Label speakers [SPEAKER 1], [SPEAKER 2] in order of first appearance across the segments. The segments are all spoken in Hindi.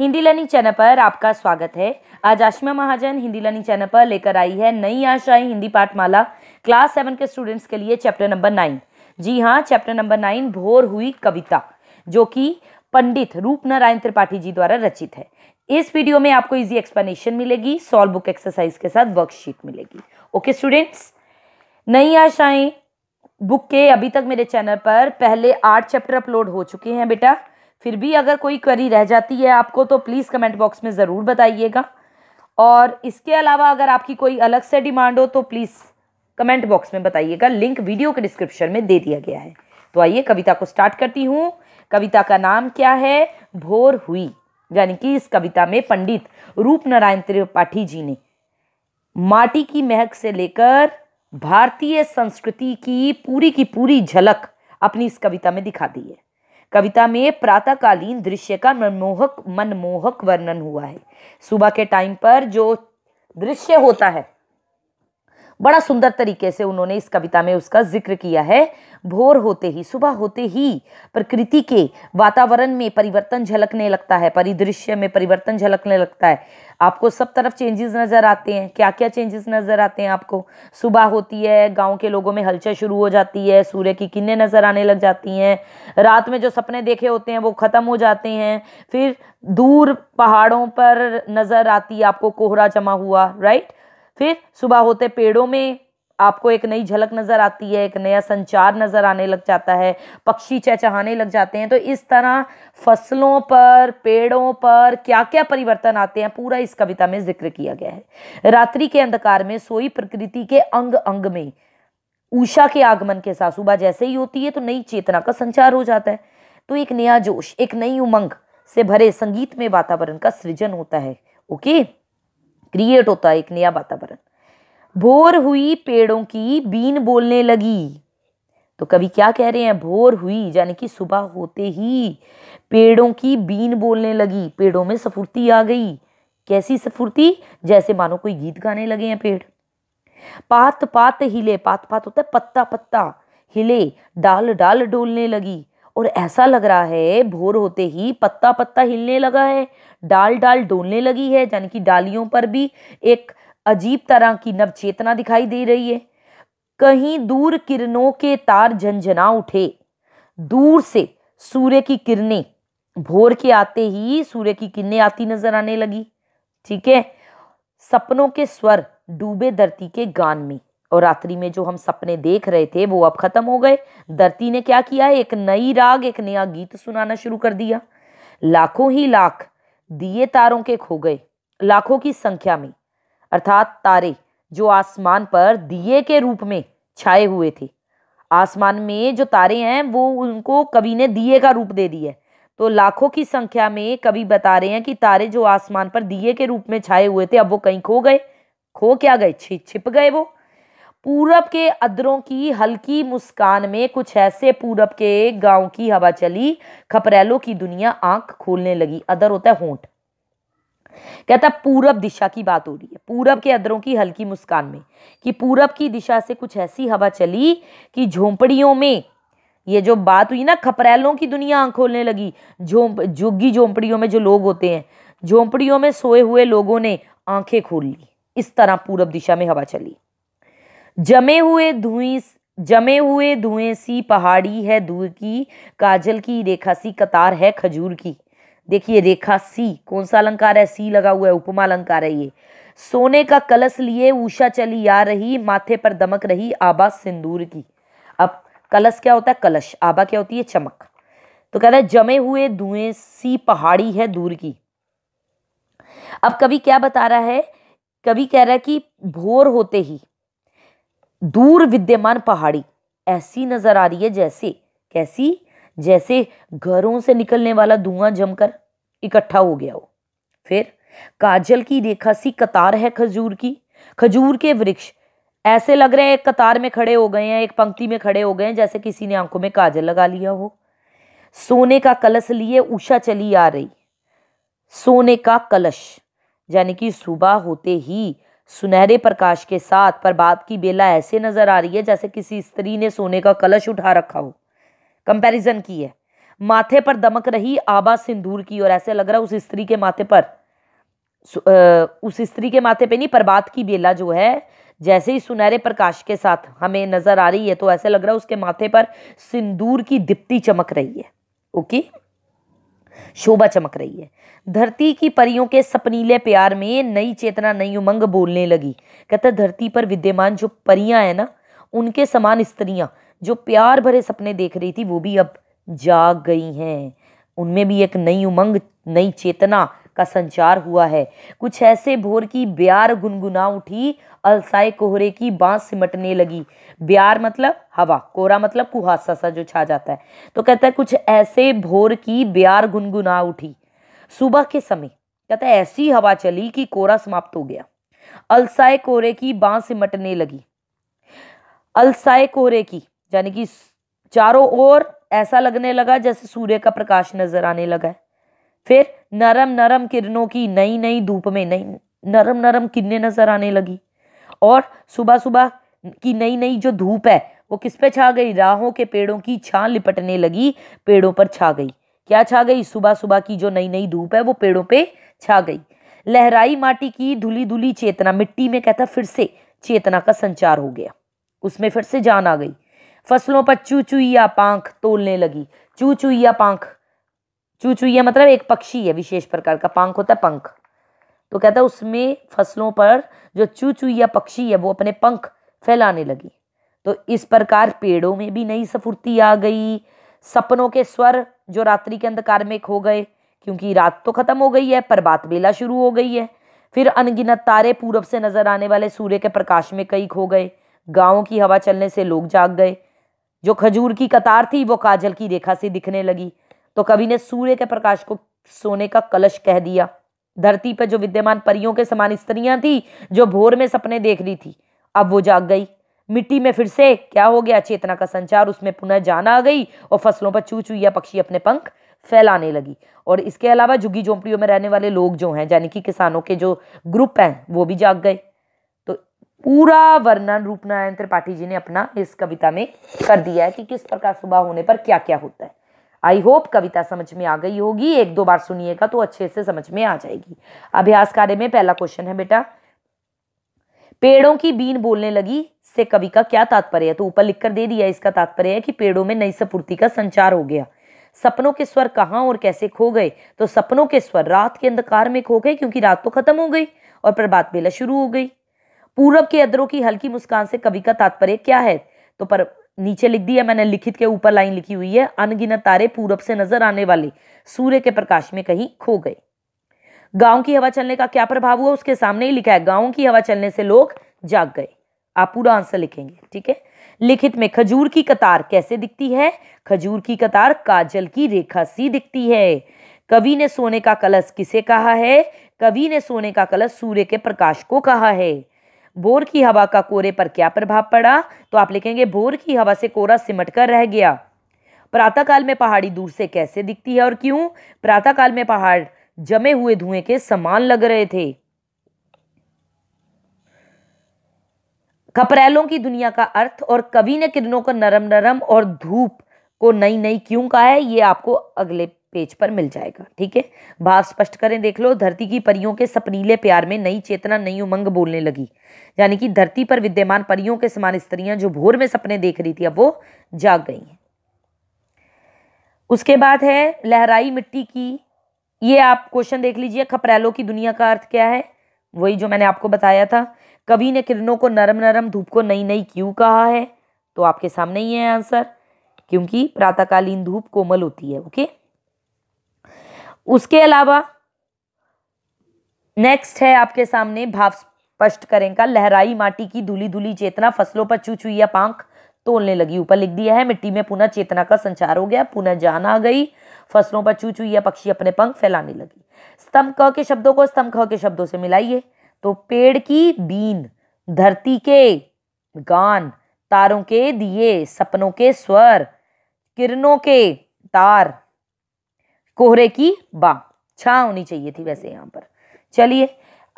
[SPEAKER 1] हिंदी लर्निंग चैनल पर आपका स्वागत है आज आशिमा महाजन हिंदी लर्निंग चैनल पर लेकर आई है नई आशाएं हिंदी पाठमाला क्लास सेवन के स्टूडेंट्स के लिए चैप्टर नंबर नाइन जी हाँ चैप्टर नंबर नाइन भोर हुई कविता जो कि पंडित रूप नारायण त्रिपाठी जी द्वारा रचित है इस वीडियो में आपको इजी एक्सप्लेनेशन मिलेगी सॉल्व बुक एक्सरसाइज के साथ वर्कशीट मिलेगी ओके स्टूडेंट्स नई आशाएं बुक के अभी तक मेरे चैनल पर पहले आठ चैप्टर अपलोड हो चुके हैं बेटा फिर भी अगर कोई क्वेरी रह जाती है आपको तो प्लीज़ कमेंट बॉक्स में ज़रूर बताइएगा और इसके अलावा अगर आपकी कोई अलग से डिमांड हो तो प्लीज़ कमेंट बॉक्स में बताइएगा लिंक वीडियो के डिस्क्रिप्शन में दे दिया गया है तो आइए कविता को स्टार्ट करती हूँ कविता का नाम क्या है भोर हुई यानी कि इस कविता में पंडित रूप नारायण त्रिपाठी जी ने माटी की महक से लेकर भारतीय संस्कृति की पूरी की पूरी झलक अपनी इस कविता में दिखा दी है कविता में प्रातःकालीन दृश्य का मनमोहक मनमोहक वर्णन हुआ है सुबह के टाइम पर जो दृश्य होता है बड़ा सुंदर तरीके से उन्होंने इस कविता में उसका जिक्र किया है भोर होते ही सुबह होते ही प्रकृति के वातावरण में परिवर्तन झलकने लगता है परिदृश्य में परिवर्तन झलकने लगता है आपको सब तरफ चेंजेस नज़र आते हैं क्या क्या चेंजेस नज़र आते हैं आपको सुबह होती है गांव के लोगों में हलचल शुरू हो जाती है सूर्य की किन्ने नज़र आने लग जाती हैं रात में जो सपने देखे होते हैं वो ख़त्म हो जाते हैं फिर दूर पहाड़ों पर नज़र आती है आपको कोहरा जमा हुआ राइट फिर सुबह होते पेड़ों में आपको एक नई झलक नज़र आती है एक नया संचार नज़र आने लग जाता है पक्षी चहचहाने लग जाते हैं तो इस तरह फसलों पर पेड़ों पर क्या क्या परिवर्तन आते हैं पूरा इस कविता में जिक्र किया गया है रात्रि के अंधकार में सोई प्रकृति के अंग अंग में ऊषा के आगमन के साथ सुबह जैसे ही होती है तो नई चेतना का संचार हो जाता है तो एक नया जोश एक नई उमंग से भरे संगीत में वातावरण का सृजन होता है ओके क्रिएट होता है एक नया वातावरण भोर हुई पेड़ों की बीन बोलने लगी तो कभी क्या कह रहे हैं भोर हुई यानी कि सुबह होते ही पेड़ों की बीन बोलने लगी पेड़ों में सफुर्ती आ गई कैसी सफुर्ती जैसे मानो कोई गीत गाने लगे हैं पेड़ पात पात हिले पात पात होता है पत्ता पत्ता हिले डाल डाल डोलने लगी और ऐसा लग रहा है भोर होते ही पत्ता पत्ता हिलने लगा है डाल डाल डोलने लगी है यानी कि डालियों पर भी एक अजीब तरह की नवचेतना दिखाई दे रही है कहीं दूर किरणों के तार झंझना उठे दूर से सूर्य की किरणें भोर के आते ही सूर्य की किरणें आती नजर आने लगी ठीक है सपनों के स्वर डूबे धरती के गान में और रात्रि में जो हम सपने देख रहे थे वो अब खत्म हो गए धरती ने क्या किया एक नई राग एक नया गीत सुनाना शुरू कर दिया लाखों ही लाख दिए तारों के खो गए लाखों की संख्या में अर्थात तारे जो आसमान पर दिए के रूप में छाए हुए थे आसमान में जो तारे हैं वो उनको कवि ने दिए का रूप दे दिया है तो लाखों की संख्या में कवि बता रहे हैं कि तारे जो आसमान पर दिए के रूप में छाए हुए थे अब वो कहीं खो गए खो क्या गए छिप गए वो पूरब के अदरों की हल्की मुस्कान में कुछ ऐसे पूरब के गांव की हवा चली खपरेलों की दुनिया आंख खोलने लगी अदर होता है होंठ कहता पूरब दिशा की बात हो रही है पूरब के अदरों की हल्की मुस्कान में कि पूरब की दिशा से कुछ ऐसी हवा चली कि झोंपड़ियों में ये जो बात हुई ना खपरेलों की दुनिया आंख खोलने लगी झोंप झुग्गी झोंपड़ियों में जो लोग होते हैं झोंपड़ियों में सोए हुए लोगों ने आंखें खोल ली इस तरह पूरब दिशा में हवा चली जमे हुए धुई जमे हुए धुएं सी पहाड़ी है दूर की काजल की रेखा सी कतार है खजूर की देखिए रेखा सी कौन सा अलंकार है सी लगा हुआ है उपमा अलंकार है ये सोने का कलश लिए उषा चली आ रही माथे पर दमक रही आबा सिंदूर की अब कलश क्या होता है कलश आबा क्या होती है चमक तो कह रहे हैं जमे हुए धुएं सी पहाड़ी है दूर की अब कभी क्या बता रहा है कभी कह रहा है कि भोर होते ही दूर विद्यमान पहाड़ी ऐसी नजर आ रही है जैसे कैसी जैसे घरों से निकलने वाला धुआं जमकर इकट्ठा हो गया हो फिर काजल की रेखा सी कतार है खजूर की खजूर के वृक्ष ऐसे लग रहे हैं एक कतार में खड़े हो गए हैं एक पंक्ति में खड़े हो गए हैं जैसे किसी ने आंखों में काजल लगा लिया हो सोने का कलश लिए उषा चली आ रही सोने का कलश यानी कि सुबह होते ही सुनहरे प्रकाश के साथ प्रभात की बेला ऐसे नजर आ रही है जैसे किसी स्त्री ने सोने का कलश उठा रखा हो कंपैरिजन की है माथे पर दमक रही आबा सिंदूर की और ऐसे लग रहा है उस स्त्री के माथे पर उस स्त्री के माथे पे नहीं प्रभात की बेला जो है जैसे ही सुनहरे प्रकाश के साथ हमें नजर आ रही है तो ऐसे लग रहा है उसके माथे पर सिंदूर की दिप्ति चमक रही है ओके शोभा चमक रही है धरती की परियों के सपनीले प्यार में नई चेतना नई उमंग बोलने लगी कहते धरती पर विद्यमान जो परियां हैं ना उनके समान स्त्रियां जो प्यार भरे सपने देख रही थी वो भी अब जाग गई हैं उनमें भी एक नई उमंग नई चेतना का संचार हुआ है कुछ ऐसे भोर की ब्यार गुनगुना उठी अलसाए कोहरे की बांस सिमटने लगी ब्यार मतलब हवा कोहरा मतलब कुहासा सा जो छा जाता है तो कहता है कुछ ऐसे भोर की ब्यार गुनगुना उठी सुबह के समय कहता है ऐसी हवा चली कि कोहरा समाप्त हो गया अलसाए कोहरे की बांस सिमटने लगी अलसाए कोहरे की यानी कि चारों ओर ऐसा लगने लगा जैसे सूर्य का प्रकाश नजर आने लगा है फिर नरम नरम किरणों की नई नई धूप में नई नरम नरम किरणें नजर आने लगी और सुबह सुबह की नई नई जो धूप है वो किस पे छा गई राहों के पेड़ों की छान लिपटने लगी पेड़ों पर छा गई क्या छा गई सुबह सुबह की जो नई नई धूप है वो पेड़ों पे छा गई लहराई माटी की धुली धुली चेतना मिट्टी में कहता फिर से चेतना का संचार हो गया उसमें फिर से जान आ गई फसलों पर चू चूचुइया पांख तोलने लगी चू चूचुइया पांख चू चूचुइया मतलब एक पक्षी है विशेष प्रकार का पांख होता है पंख तो कहता है उसमें फसलों पर जो चू चू या पक्षी है वो अपने पंख फैलाने लगी तो इस प्रकार पेड़ों में भी नई स्फूर्ति आ गई सपनों के स्वर जो रात्रि के अंधकार में खो गए क्योंकि रात तो खत्म हो गई है पर बात बेला शुरू हो गई है फिर अनगिनत तारे पूरब से नजर आने वाले सूर्य के प्रकाश में कई खो गए गाँव की हवा चलने से लोग जाग गए जो खजूर की कतार थी वो काजल की रेखा से दिखने लगी तो कवि ने सूर्य के प्रकाश को सोने का कलश कह दिया धरती पर जो विद्यमान परियों के समान स्त्रियां थी जो भोर में सपने देख रही थी अब वो जाग गई मिट्टी में फिर से क्या हो गया चेतना का संचार उसमें पुनः जान आ गई और फसलों पर चू या पक्षी अपने पंख फैलाने लगी और इसके अलावा झुग्गी झोंपड़ियों में रहने वाले लोग जो हैं यानी कि किसानों के जो ग्रुप हैं वो भी जाग गए तो पूरा वर्णन रूपनारायण त्रिपाठी जी ने अपना इस कविता में कर दिया है कि किस प्रकार सुबह होने पर क्या क्या होता है आई होप कविता समझ में आ गई होगी एक दो बार सुनिएगा तो अच्छे से समझ में आ जाएगी अभ्यास कार्य में पहला क्वेश्चन है बेटा पेड़ों की बीन बोलने लगी से कवि का क्या तात्पर्य है तो ऊपर लिखकर दे दिया इसका तात्पर्य है कि पेड़ों में नई सपूर्ति का संचार हो गया सपनों के स्वर कहाँ और कैसे खो गए तो सपनों के स्वर रात के अंधकार में खो गए क्योंकि रात तो खत्म हो गई और प्रभात बेला शुरू हो गई पूरब के अदरों की हल्की मुस्कान से कवि का तात्पर्य क्या है तो पर नीचे लिख दी है मैंने लिखित के ऊपर लाइन लिखी हुई है अनगिनत तारे पूरब से नजर आने वाले सूर्य के प्रकाश में कहीं खो गए गांव की हवा चलने का क्या प्रभाव हुआ उसके सामने ही लिखा है गांव की हवा चलने से लोग जाग गए आप पूरा आंसर लिखेंगे ठीक है लिखित में खजूर की कतार कैसे दिखती है खजूर की कतार काजल की रेखा सी दिखती है कवि ने सोने का कलश किसे कहा है कवि ने सोने का कलश सूर्य के प्रकाश को कहा है बोर की हवा का कोरे पर क्या प्रभाव पड़ा तो आप लिखेंगे बोर की हवा से कोरा सिमट कर रह गया प्रातःकाल में पहाड़ी दूर से कैसे दिखती है और क्यों प्रातःकाल में पहाड़ जमे हुए धुएं के समान लग रहे थे कपरेलों की दुनिया का अर्थ और कवि ने किरणों को नरम नरम और धूप को नई नई क्यों कहा है ये आपको अगले पेज पर मिल जाएगा ठीक है भाव स्पष्ट करें देख लो धरती की परियों के सपनीले प्यार में नई चेतना नई उमंग बोलने लगी यानी कि धरती पर विद्यमान परियों के समान स्त्रियां जो भोर में सपने देख रही थी अब वो जाग गई हैं उसके बाद है लहराई मिट्टी की ये आप क्वेश्चन देख लीजिए खपरेलो की दुनिया का अर्थ क्या है वही जो मैंने आपको बताया था कवि ने किरणों को नरम नरम धूप को नई नई क्यों कहा है तो आपके सामने ही है आंसर क्योंकि प्रातःकालीन धूप कोमल होती है ओके उसके अलावा नेक्स्ट है आपके सामने भाव स्पष्ट करें का लहराई माटी की धूली धूली चेतना फसलों पर चू या पांख तोलने लगी ऊपर लिख दिया है मिट्टी में पुनः चेतना का संचार हो गया पुनः जान आ गई फसलों पर चू चू या पक्षी अपने पंख फैलाने लगी स्तंभ क के शब्दों को स्तंभ ख के शब्दों से मिलाइए तो पेड़ की बीन धरती के गान तारों के दिए सपनों के स्वर किरणों के तार कोहरे की बा छा होनी चाहिए थी वैसे यहाँ पर चलिए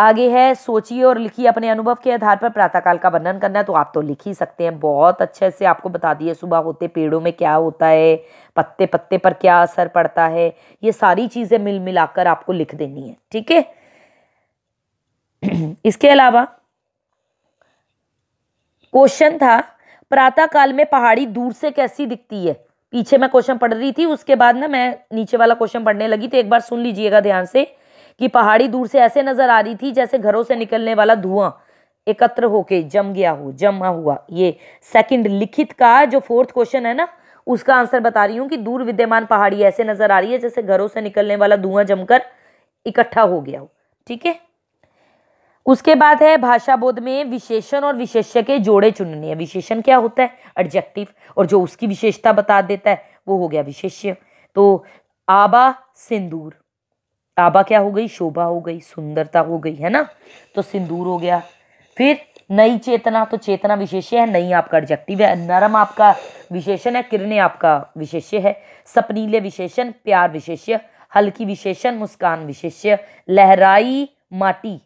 [SPEAKER 1] आगे है सोचिए और लिखिए अपने अनुभव के आधार पर प्रातःकाल का वर्णन करना है तो आप तो लिख ही सकते हैं बहुत अच्छे से आपको बता दिए सुबह होते पेड़ों में क्या होता है पत्ते पत्ते पर क्या असर पड़ता है ये सारी चीज़ें मिल मिलाकर आपको लिख देनी है ठीक है इसके अलावा क्वेश्चन था प्रातःकाल में पहाड़ी दूर से कैसी दिखती है पीछे मैं क्वेश्चन पढ़ रही थी उसके बाद ना मैं नीचे वाला क्वेश्चन पढ़ने लगी तो एक बार सुन लीजिएगा ध्यान से कि पहाड़ी दूर से ऐसे नजर आ रही थी जैसे घरों से निकलने वाला धुआं एकत्र होके जम गया हो जमा हुआ ये सेकंड लिखित का जो फोर्थ क्वेश्चन है ना उसका आंसर बता रही हूँ कि दूर विद्यमान पहाड़ी ऐसे नजर आ रही है जैसे घरों से निकलने वाला धुआं जमकर इकट्ठा हो गया हो ठीक है उसके बाद है भाषा बोध में विशेषण और विशेष्य के जोड़े चुनने विशेषण क्या होता है एडजेक्टिव और जो उसकी विशेषता बता देता है वो हो गया विशेष्य तो आबा सिंदूर आबा क्या हो गई शोभा हो गई सुंदरता हो गई है ना तो सिंदूर हो गया फिर नई चेतना तो चेतना विशेष्य है नई आपका एडजेक्टिव है नरम आपका विशेषण है किरणें आपका विशेष्य है सपनीले विशेषण प्यार विशेष्य हल्की विशेषण मुस्कान विशेष्य लहराई माटी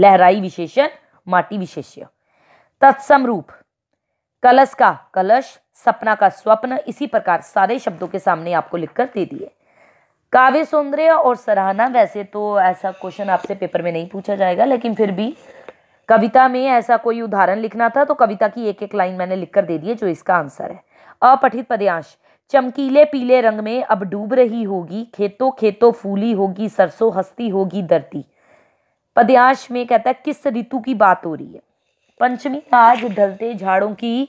[SPEAKER 1] लहराई विशेषण माटी विशेष्य तत्सम रूप कलश का कलश सपना का स्वप्न इसी प्रकार सारे शब्दों के सामने आपको लिखकर दे दिए काव्य सौंदर्य और सराहना वैसे तो ऐसा क्वेश्चन आपसे पेपर में नहीं पूछा जाएगा लेकिन फिर भी कविता में ऐसा कोई उदाहरण लिखना था तो कविता की एक एक लाइन मैंने लिखकर दे दी है जो इसका आंसर है अपठित पद्यांश चमकीले पीले रंग में अब डूब रही होगी खेतों खेतों फूली होगी सरसों हस्ती होगी धरती पद्यांश में कहता है किस ऋतु की बात हो रही है पंचमी आज ढलते झाड़ों की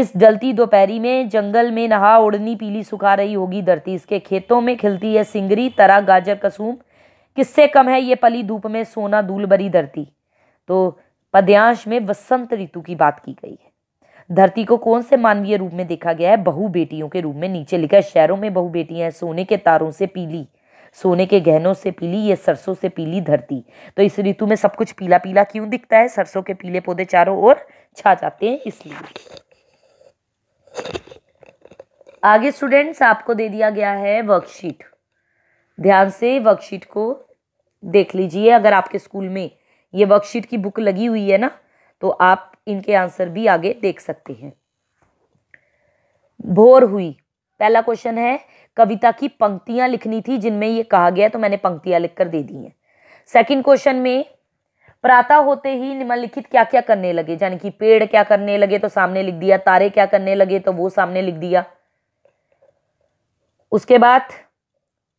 [SPEAKER 1] इस डलती दोपहरी में जंगल में नहा उड़नी पीली सुखा रही होगी धरती इसके खेतों में खिलती है सिंगरी तरा गाजर कसूम किससे कम है ये पली धूप में सोना धूल भरी धरती तो पद्यांश में वसंत ऋतु की बात की गई है धरती को कौन से मानवीय रूप में देखा गया है बहु बेटियों के रूप में नीचे लिखा है शहरों में बहु बेटियां सोने के तारों से पीली सोने के गहनों से पीली ये सरसों से पीली धरती तो इस ऋतु में सब कुछ पीला पीला क्यों दिखता है सरसों के पीले पौधे चारों ओर छा जाते हैं इसलिए आगे स्टूडेंट्स आपको दे दिया गया है वर्कशीट ध्यान से वर्कशीट को देख लीजिए अगर आपके स्कूल में ये वर्कशीट की बुक लगी हुई है ना तो आप इनके आंसर भी आगे देख सकते हैं भोर हुई पहला क्वेश्चन है कविता की पंक्तियां लिखनी थी जिनमें ये कहा गया तो मैंने पंक्तियां लिख कर दे दी हैं सेकंड क्वेश्चन में प्रातः होते ही निम्नलिखित क्या क्या करने लगे यानी कि पेड़ क्या करने लगे तो सामने लिख दिया तारे क्या करने लगे तो वो सामने लिख दिया उसके बाद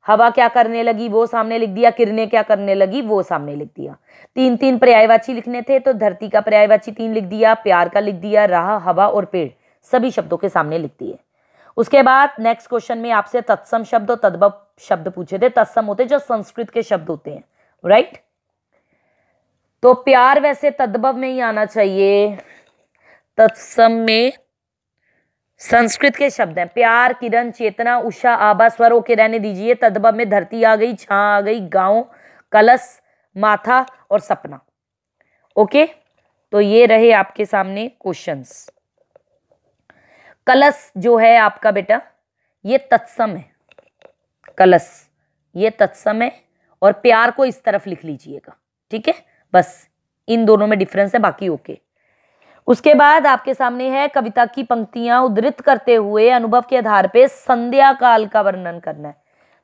[SPEAKER 1] हवा क्या करने लगी वो सामने लिख दिया किरणें क्या करने लगी वो सामने लिख दिया तीन तीन पर्यायवाची लिखने थे तो धरती का पर्यायवाची तीन लिख दिया प्यार का लिख दिया राह हवा और पेड़ सभी शब्दों के सामने लिख दिए उसके बाद नेक्स्ट क्वेश्चन में आपसे तत्सम शब्द और तद्भव शब्द पूछे थे तत्सम होते जो संस्कृत के शब्द होते हैं राइट तो प्यार वैसे तद्भव में ही आना चाहिए तत्सम में संस्कृत के शब्द हैं प्यार किरण चेतना उषा आभा स्वरों के रहने दीजिए तद्भव में धरती आ गई छा आ गई गांव कलश माथा और सपना ओके तो ये रहे आपके सामने क्वेश्चंस कलस जो है आपका बेटा ये तत्सम है कलस ये तत्सम है और प्यार को इस तरफ लिख लीजिएगा ठीक है बस इन दोनों में डिफरेंस है बाकी ओके उसके बाद आपके सामने है कविता की पंक्तियां उद्धृत करते हुए अनुभव के आधार पे संध्या काल का वर्णन करना है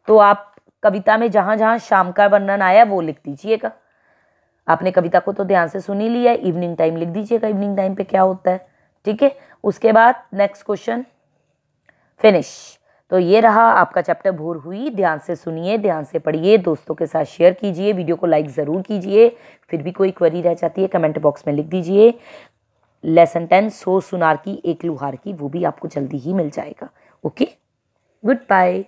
[SPEAKER 1] तो आप कविता में जहां जहां शाम का वर्णन आया वो लिख दीजिएगा आपने कविता को तो ध्यान से सुनी लिया इवनिंग टाइम लिख दीजिएगा इवनिंग टाइम पे क्या होता है ठीक है उसके बाद नेक्स्ट क्वेश्चन फिनिश तो ये रहा आपका चैप्टर भूर हुई ध्यान से सुनिए ध्यान से पढ़िए दोस्तों के साथ शेयर कीजिए वीडियो को लाइक ज़रूर कीजिए फिर भी कोई क्वेरी रह जाती है कमेंट बॉक्स में लिख दीजिए लेसन टेन सो सुनार की एक लुहार की वो भी आपको जल्दी ही मिल जाएगा ओके गुड बाय